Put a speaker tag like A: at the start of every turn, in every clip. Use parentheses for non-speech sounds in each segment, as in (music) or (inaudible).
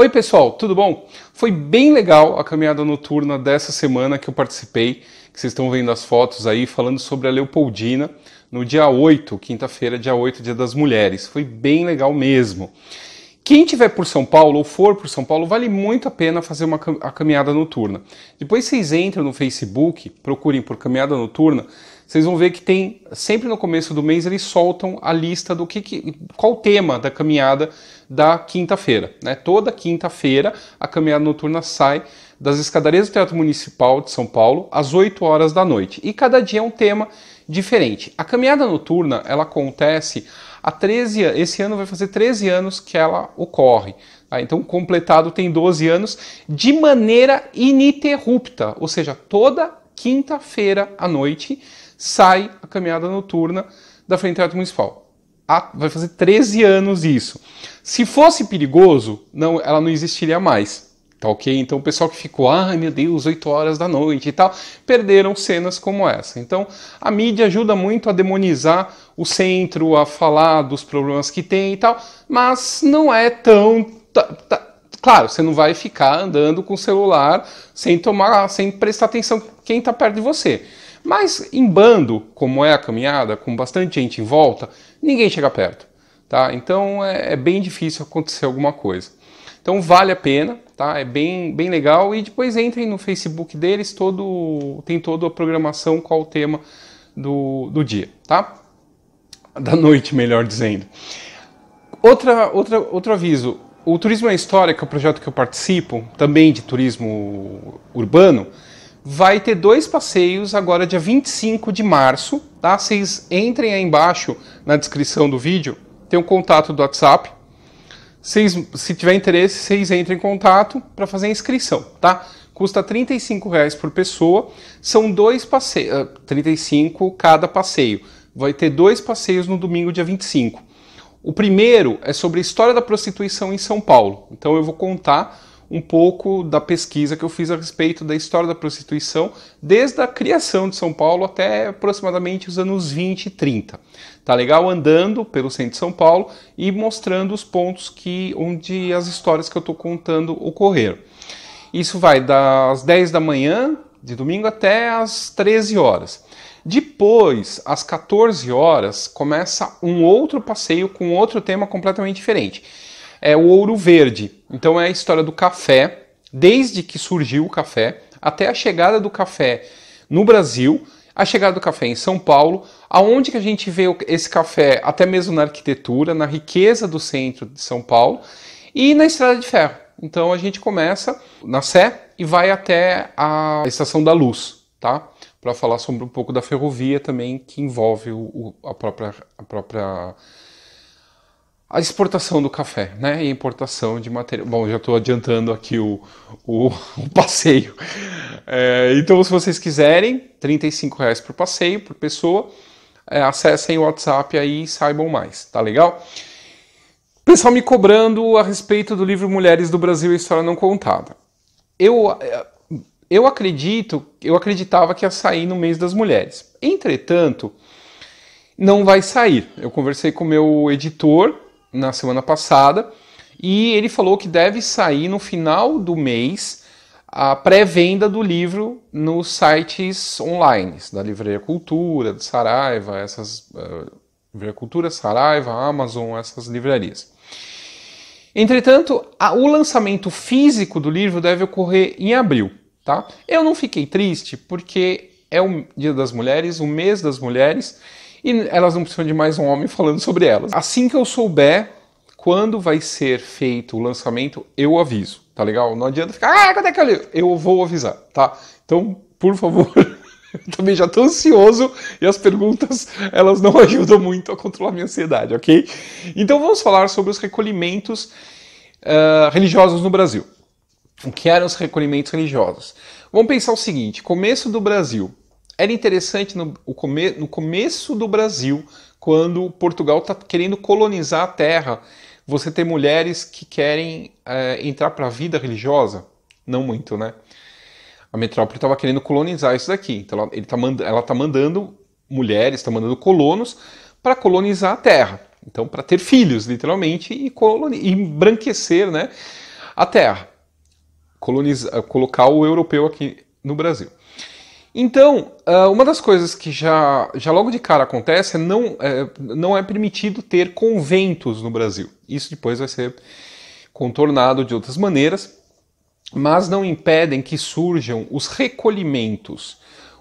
A: Oi, pessoal, tudo bom? Foi bem legal a caminhada noturna dessa semana que eu participei, que vocês estão vendo as fotos aí, falando sobre a Leopoldina no dia 8, quinta-feira, dia 8, dia das mulheres. Foi bem legal mesmo. Quem tiver por São Paulo ou for por São Paulo, vale muito a pena fazer uma a caminhada noturna. Depois vocês entram no Facebook, procurem por caminhada noturna, vocês vão ver que tem sempre no começo do mês eles soltam a lista do que, que qual o tema da caminhada da quinta-feira. Né? Toda quinta-feira a caminhada noturna sai das escadarias do Teatro Municipal de São Paulo às 8 horas da noite e cada dia é um tema diferente. A caminhada noturna ela acontece há 13 esse ano vai fazer 13 anos que ela ocorre. Tá? Então, completado tem 12 anos de maneira ininterrupta, ou seja, toda quinta-feira à noite sai a caminhada noturna da Frente Teatro Municipal. Ah, vai fazer 13 anos isso. Se fosse perigoso, não, ela não existiria mais. Tá ok? Então o pessoal que ficou, ai meu Deus, 8 horas da noite e tal, perderam cenas como essa. Então a mídia ajuda muito a demonizar o centro, a falar dos problemas que tem e tal, mas não é tão. Tá, tá, claro, você não vai ficar andando com o celular sem tomar, sem prestar atenção quem está perto de você. Mas em bando, como é a caminhada, com bastante gente em volta, ninguém chega perto, tá? Então é, é bem difícil acontecer alguma coisa. Então vale a pena, tá? É bem, bem legal e depois entrem no Facebook deles, todo tem toda a programação qual o tema do, do dia, tá? Da noite, melhor dizendo. Outra, outra, outro aviso, o Turismo é História, que é o projeto que eu participo, também de turismo urbano, vai ter dois passeios agora dia 25 de março, tá? Vocês entrem aí embaixo na descrição do vídeo, tem um contato do WhatsApp. Vocês, se tiver interesse, vocês entrem em contato para fazer a inscrição, tá? Custa R$ reais por pessoa, são dois passeios, ah, 35 cada passeio. Vai ter dois passeios no domingo dia 25. O primeiro é sobre a história da prostituição em São Paulo. Então eu vou contar um pouco da pesquisa que eu fiz a respeito da história da prostituição desde a criação de São Paulo até aproximadamente os anos 20 e 30. Tá legal andando pelo centro de São Paulo e mostrando os pontos que onde as histórias que eu estou contando ocorreram. Isso vai das 10 da manhã de domingo até as 13 horas. Depois, às 14 horas, começa um outro passeio com outro tema completamente diferente é o ouro verde. Então é a história do café, desde que surgiu o café, até a chegada do café no Brasil, a chegada do café em São Paulo, aonde que a gente vê esse café até mesmo na arquitetura, na riqueza do centro de São Paulo e na Estrada de Ferro. Então a gente começa na Sé e vai até a Estação da Luz, tá? Para falar sobre um pouco da ferrovia também que envolve o, a própria, a própria a exportação do café, né? E a importação de material. Bom, já estou adiantando aqui o, o, (laughs) o passeio. É, então, se vocês quiserem, R$ reais por passeio, por pessoa. É, acessem o WhatsApp aí e saibam mais, tá legal? Pessoal me cobrando a respeito do livro Mulheres do Brasil e História Não Contada. Eu, é, eu acredito, eu acreditava que ia sair no mês das mulheres. Entretanto, não vai sair. Eu conversei com o meu editor na semana passada e ele falou que deve sair no final do mês a pré-venda do livro nos sites online, da Livraria Cultura, do Saraiva, essas uh, Livraria Cultura, Saraiva, Amazon, essas livrarias. Entretanto, a, o lançamento físico do livro deve ocorrer em abril, tá? Eu não fiquei triste porque é o Dia das Mulheres, o mês das mulheres, e elas não precisam de mais um homem falando sobre elas. Assim que eu souber quando vai ser feito o lançamento, eu aviso, tá legal? Não adianta ficar, ah, quando é que eu Eu vou avisar, tá? Então, por favor, (laughs) eu também já tô ansioso e as perguntas, elas não (laughs) ajudam muito a controlar minha ansiedade, ok? Então vamos falar sobre os recolhimentos uh, religiosos no Brasil. O que eram os recolhimentos religiosos? Vamos pensar o seguinte, começo do Brasil, era interessante no, come, no começo do Brasil, quando Portugal está querendo colonizar a terra, você ter mulheres que querem é, entrar para a vida religiosa. Não muito, né? A metrópole estava querendo colonizar isso daqui. Então ela, está manda, tá mandando mulheres, está mandando colonos para colonizar a terra. Então, para ter filhos, literalmente, e, e embranquecer né, a terra. Colonizar, colocar o europeu aqui no Brasil. Então, ah, uma das coisas que já, já logo de cara acontece é não, é, não é permitido ter conventos no Brasil. Isso depois vai ser contornado de outras maneiras, mas não impedem que surjam os recolhimentos.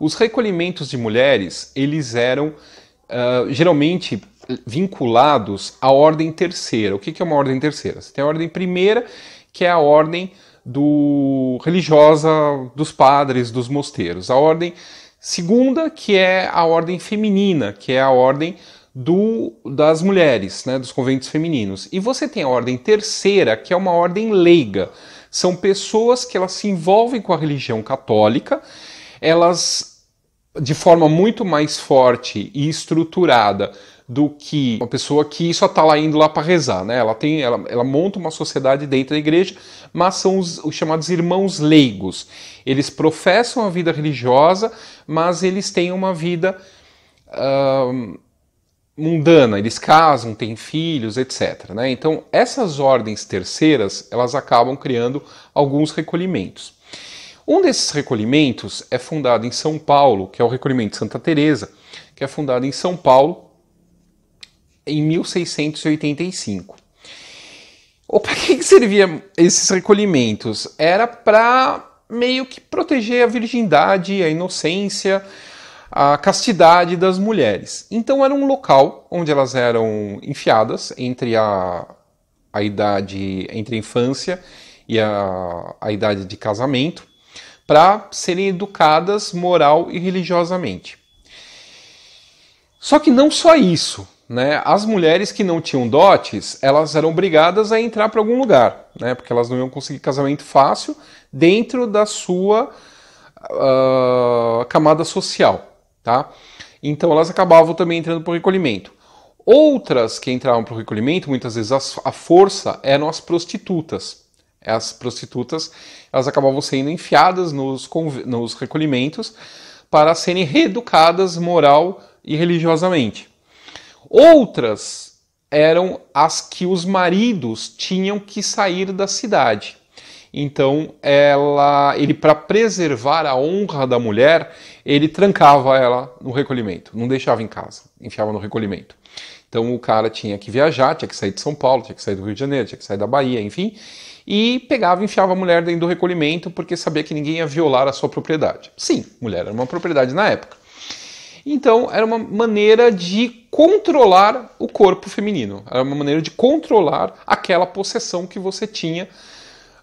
A: Os recolhimentos de mulheres, eles eram uh, geralmente vinculados à ordem terceira. O que é uma ordem terceira? Você tem a ordem primeira, que é a ordem do religiosa dos padres dos mosteiros. A ordem segunda, que é a ordem feminina, que é a ordem do, das mulheres, né, dos conventos femininos. E você tem a ordem terceira, que é uma ordem leiga. São pessoas que elas se envolvem com a religião católica, elas de forma muito mais forte e estruturada do que uma pessoa que só está lá indo lá para rezar, né? Ela tem, ela, ela, monta uma sociedade dentro da igreja, mas são os, os, chamados irmãos leigos. Eles professam a vida religiosa, mas eles têm uma vida uh, mundana. Eles casam, têm filhos, etc. Né? Então essas ordens terceiras elas acabam criando alguns recolhimentos. Um desses recolhimentos é fundado em São Paulo, que é o recolhimento de Santa Teresa, que é fundado em São Paulo em 1685. Ou para que serviam esses recolhimentos? Era para meio que proteger a virgindade, a inocência, a castidade das mulheres. Então era um local onde elas eram enfiadas entre a, a idade, entre a infância e a, a idade de casamento, para serem educadas moral e religiosamente. Só que não só isso. Né? As mulheres que não tinham dotes, elas eram obrigadas a entrar para algum lugar, né? porque elas não iam conseguir casamento fácil dentro da sua uh, camada social. Tá? Então elas acabavam também entrando para o recolhimento. Outras que entravam para o recolhimento, muitas vezes as, a força, eram as prostitutas. As prostitutas elas acabavam sendo enfiadas nos, nos recolhimentos para serem reeducadas moral e religiosamente. Outras eram as que os maridos tinham que sair da cidade. Então, ela, ele para preservar a honra da mulher, ele trancava ela no recolhimento, não deixava em casa, enfiava no recolhimento. Então, o cara tinha que viajar, tinha que sair de São Paulo, tinha que sair do Rio de Janeiro, tinha que sair da Bahia, enfim, e pegava e enfiava a mulher dentro do recolhimento porque sabia que ninguém ia violar a sua propriedade. Sim, mulher era uma propriedade na época. Então, era uma maneira de controlar o corpo feminino. Era uma maneira de controlar aquela possessão que você tinha,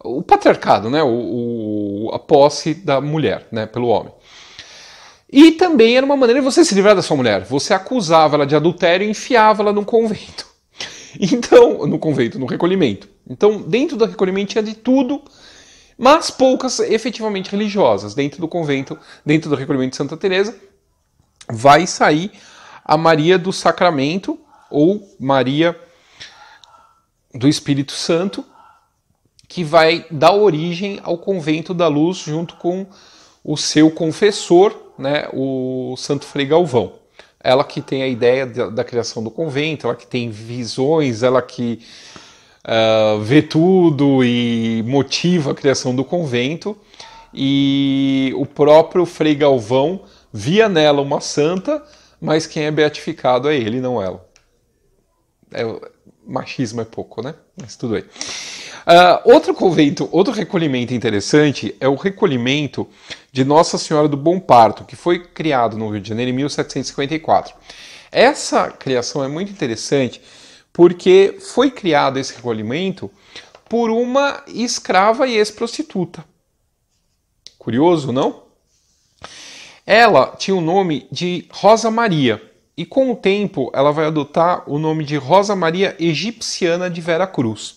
A: o patriarcado, né? O, o, a posse da mulher, né? Pelo homem. E também era uma maneira de você se livrar da sua mulher. Você acusava ela de adultério e enfiava ela num convento. (laughs) Então, no convento, no recolhimento. Então, dentro do recolhimento tinha de tudo, mas poucas efetivamente religiosas. Dentro do convento, dentro do recolhimento de Santa Teresa, vai sair a Maria do Sacramento ou Maria do Espírito Santo, que vai dar origem ao Convento da Luz junto com o seu confessor, né, o Santo Frei Galvão. Ela que tem a ideia da, criação do convento, ela que tem visões, ela que uh, vê tudo e motiva a criação do convento. E o próprio Frei Galvão via nela uma santa, mas quem é beatificado é ele, não ela. É, machismo é pouco, né? Mas tudo bem. Uh, outro convento, outro recolhimento interessante é o recolhimento de Nossa Senhora do Bom Parto, que foi criado no Rio de Janeiro em 1754. Essa criação é muito interessante porque foi criado esse recolhimento por uma escrava e ex-prostituta. Curioso, não? Ela tinha o nome de Rosa Maria e com o tempo ela vai adotar o nome de Rosa Maria Egipciana de Vera Cruz.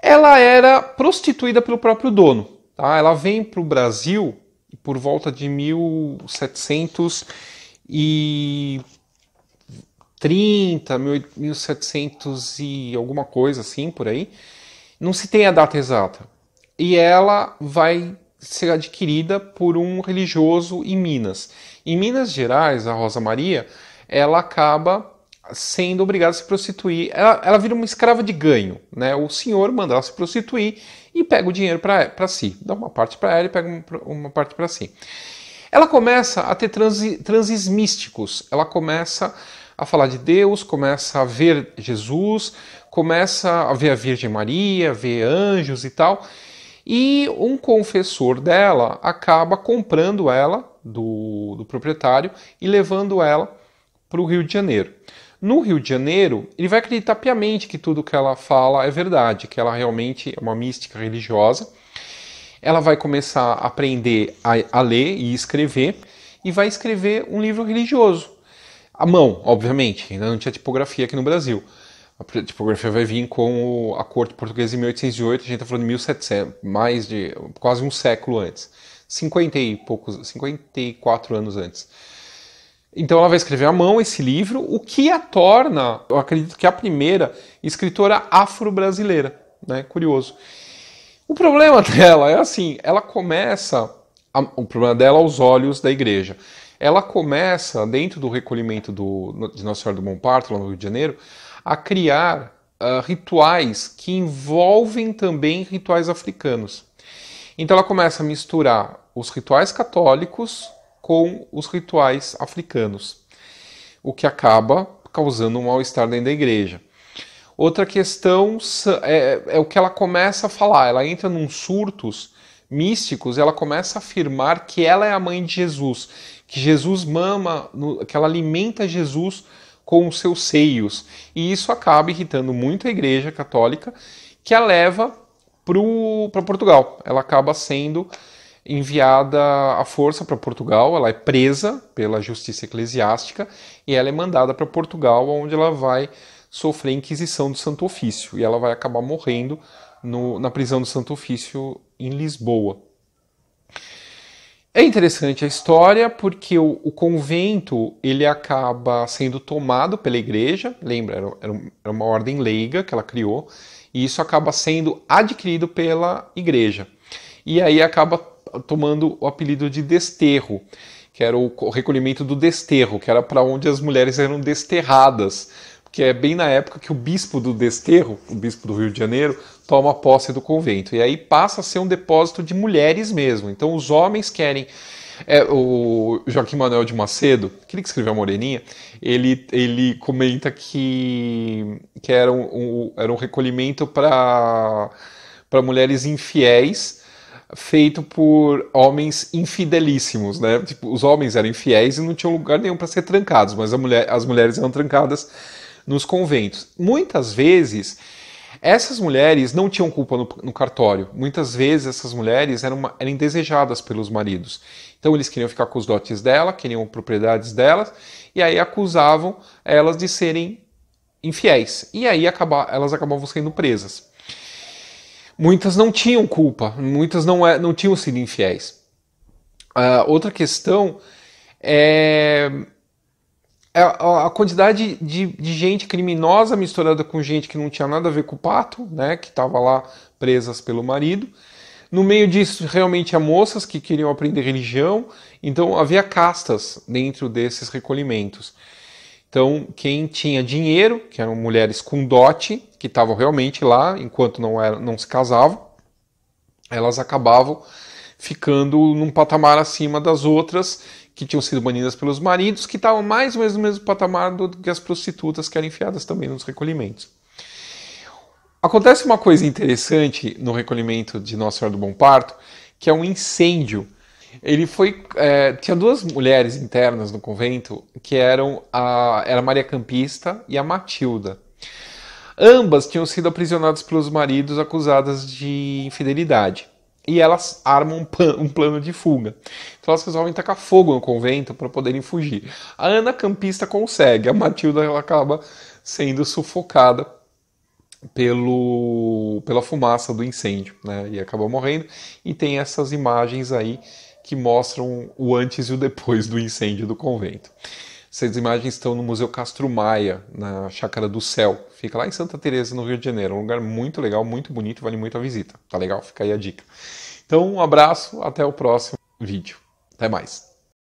A: Ela era prostituída pelo próprio dono. Tá? Ela vem para o Brasil por volta de 1730, 1700 e alguma coisa assim por aí. Não se tem a data exata. E ela vai ser adquirida por um religioso em Minas. Em Minas Gerais, a Rosa Maria, ela acaba sendo obrigada a se prostituir. Ela, ela vira uma escrava de ganho, né? O senhor manda ela se prostituir e pega o dinheiro para si. Dá uma parte para ela e pega uma, uma parte para si. Ela começa a ter transi, transes místicos. Ela começa a falar de Deus, começa a ver Jesus, começa a ver a Virgem Maria, ver anjos e tal. E um confessor dela acaba comprando ela do, do proprietário e levando ela para o Rio de Janeiro. No Rio de Janeiro, ele vai acreditar piamente que tudo que ela fala é verdade, que ela realmente é uma mística religiosa. Ela vai começar a aprender a, a ler e escrever e vai escrever um livro religioso. À mão, obviamente, ainda não tinha tipografia aqui no Brasil a tipografia vai vir com o, a corte portuguesa em 1808, a gente está falando de 1700, mais de quase um século antes, 50 e poucos, 54 anos antes. Então ela vai escrever à mão esse livro, o que a torna, eu acredito que a primeira escritora afro-brasileira, né? Curioso. O problema (laughs) dela é assim, ela começa, a, o problema dela aos é olhos da igreja. Ela começa dentro do recolhimento do, de Nossa Senhora do Bom Parto, lá no Rio de Janeiro, a criar uh, rituais que envolvem também rituais africanos. Então ela começa a misturar os rituais católicos com os rituais africanos, o que acaba causando um mal-estar dentro da igreja. Outra questão é, é, o que ela começa a falar. Ela entra num surtos místicos, ela começa a afirmar que ela é a mãe de Jesus, que Jesus mama, que ela alimenta Jesus com os seus seios. E isso acaba irritando muito a Igreja Católica, que a leva para Portugal. Ela acaba sendo enviada à força para Portugal, ela é presa pela justiça eclesiástica e ela é mandada para Portugal, onde ela vai sofrer a Inquisição do Santo Ofício e ela vai acabar morrendo no, na prisão do Santo Ofício em Lisboa. É interessante a história porque o, o, convento ele acaba sendo tomado pela igreja, lembra, era, era, uma ordem leiga que ela criou, e isso acaba sendo adquirido pela igreja. E aí acaba tomando o apelido de desterro, que era o recolhimento do desterro, que era para onde as mulheres eram desterradas que é bem na época que o bispo do Desterro, o bispo do Rio de Janeiro, toma posse do convento. E aí passa a ser um depósito de mulheres mesmo. Então os homens querem. É, o Joaquim Manuel de Macedo, aquele que escreveu a Moreninha, ele, ele comenta que, que era, um, um era um recolhimento para mulheres infiéis feito por homens infidelíssimos, né? Tipo, os homens eram infiéis e não tinham lugar nenhum para ser trancados, mas mulher, as mulheres eram trancadas nos conventos. Muitas vezes essas mulheres não tinham culpa no, no cartório. Muitas vezes essas mulheres eram, eram indesejadas pelos maridos. Então eles queriam ficar com os dotes dela, queriam propriedades delas, e aí acusavam elas de serem infiéis. E aí acaba, elas acabavam sendo presas. Muitas não tinham culpa, muitas não, é, não tinham sido infiéis. Uh, outra questão é é, a, quantidade de, de, gente criminosa misturada com gente que não tinha nada a ver com o pato, né, que estava lá presas pelo marido. No meio disso, realmente há moças que queriam aprender religião, então havia castas dentro desses recolhimentos. Então, quem tinha dinheiro, que eram mulheres com dote, que estavam realmente lá enquanto não, era, não se casavam, elas acabavam ficando num patamar acima das outras que tinham sido banidas pelos maridos, que estavam mais ou menos no mesmo patamar do que as prostitutas que eram enfiadas também nos recolhimentos. Acontece uma coisa interessante no recolhimento de Nossa Senhora do Bom Parto, que é um incêndio. Ele foi. É, tinha duas mulheres internas no convento que eram a era Maria Campista e a Matilda. Ambas tinham sido aprisionadas pelos maridos acusadas de infidelidade e elas armam um, um, plano de fuga. Então elas resolvem tacar fogo no convento para poderem fugir. A Ana Campista consegue, a Matilda ela acaba sendo sufocada pelo, pela fumaça do incêndio né? e acaba morrendo. E tem essas imagens aí que mostram o antes e o depois do incêndio do convento. Essas imagens estão no Museu Castro Maia, na Chácara do Céu. Fica lá em Santa Teresa, no Rio de Janeiro. É um lugar muito legal, muito bonito, vale muito a visita. Tá legal? Fica aí a dica. Então, um abraço, até o próximo vídeo. Até mais.